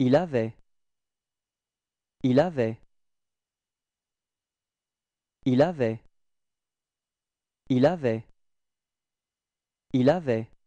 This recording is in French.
Il avait. Il avait. Il avait. Il avait. Il avait.